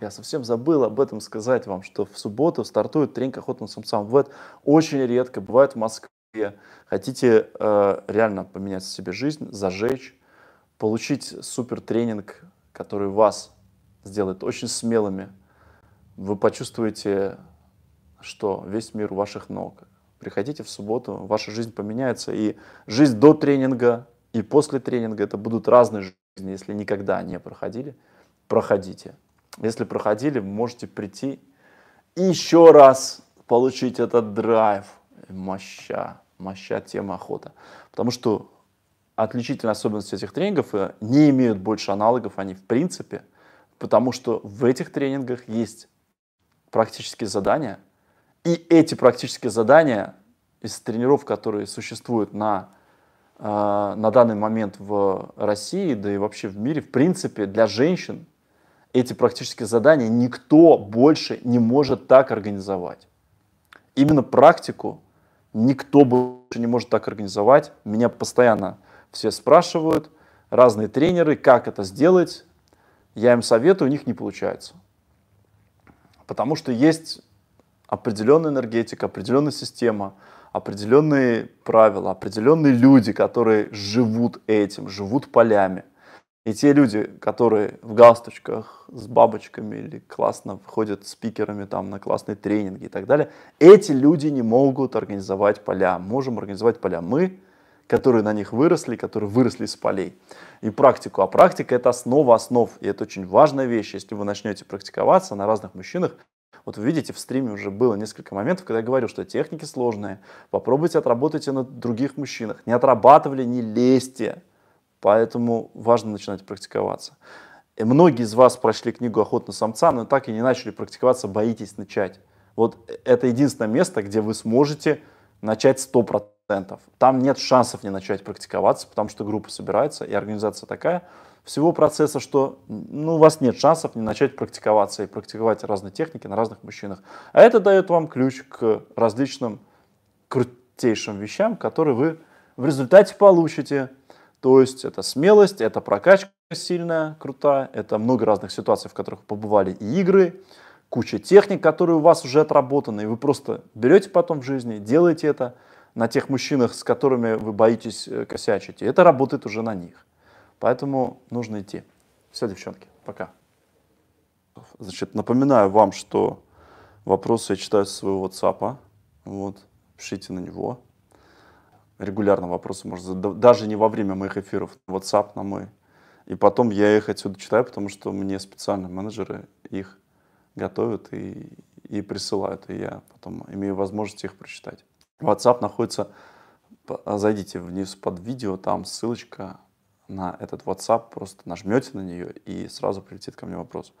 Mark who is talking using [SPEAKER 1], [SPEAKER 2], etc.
[SPEAKER 1] Я совсем забыл об этом сказать вам, что в субботу стартует тренинг охота на самца. Бывает очень редко, бывает в Москве. Хотите э, реально поменять себе жизнь, зажечь, получить супер тренинг, который вас сделает очень смелыми. Вы почувствуете, что весь мир у ваших ног. Приходите в субботу, ваша жизнь поменяется. И жизнь до тренинга, и после тренинга это будут разные жизни. Если никогда не проходили, проходите. Если проходили, можете прийти и еще раз получить этот драйв. Моща, моща тема охота. Потому что отличительная особенность этих тренингов э, не имеют больше аналогов они в принципе, потому что в этих тренингах есть практические задания, и эти практические задания из тренеров, которые существуют на, э, на данный момент в России, да и вообще в мире, в принципе, для женщин эти практические задания никто больше не может так организовать. Именно практику никто больше не может так организовать. Меня постоянно все спрашивают, разные тренеры, как это сделать. Я им советую, у них не получается. Потому что есть определенная энергетика, определенная система, определенные правила, определенные люди, которые живут этим, живут полями – и те люди, которые в галстучках с бабочками или классно входят спикерами там на классные тренинги и так далее, эти люди не могут организовать поля. Можем организовать поля мы, которые на них выросли, которые выросли с полей. И практику. А практика – это основа основ. И это очень важная вещь. Если вы начнете практиковаться на разных мужчинах, вот вы видите, в стриме уже было несколько моментов, когда я говорил, что техники сложные. Попробуйте отработайте на других мужчинах. Не отрабатывали, не лезьте. Поэтому важно начинать практиковаться. И э, многие из вас прочли книгу «Охот на самца», но так и не начали практиковаться, боитесь начать. Вот э, это единственное место, где вы сможете начать 100%. Там нет шансов не начать практиковаться, потому что группа собирается и организация такая всего процесса, что ну, у вас нет шансов не начать практиковаться и практиковать разные техники на разных мужчинах. А это дает вам ключ к различным крутейшим вещам, которые вы в результате получите то есть это смелость, это прокачка сильная, крутая, это много разных ситуаций, в которых побывали и игры, куча техник, которые у вас уже отработаны, и вы просто берете потом в жизни, делаете это на тех мужчинах, с которыми вы боитесь э, косячить, и это работает уже на них. Поэтому нужно идти. Все, девчонки, пока. Значит, напоминаю вам, что вопросы я читаю с своего WhatsApp. Вот, пишите на него регулярно вопросы можно задавать, даже не во время моих эфиров, WhatsApp на мой. И потом я их отсюда читаю, потому что мне специально менеджеры их готовят и, и присылают, и я потом имею возможность их прочитать. WhatsApp находится, зайдите вниз под видео, там ссылочка на этот WhatsApp, просто нажмете на нее и сразу прилетит ко мне вопрос.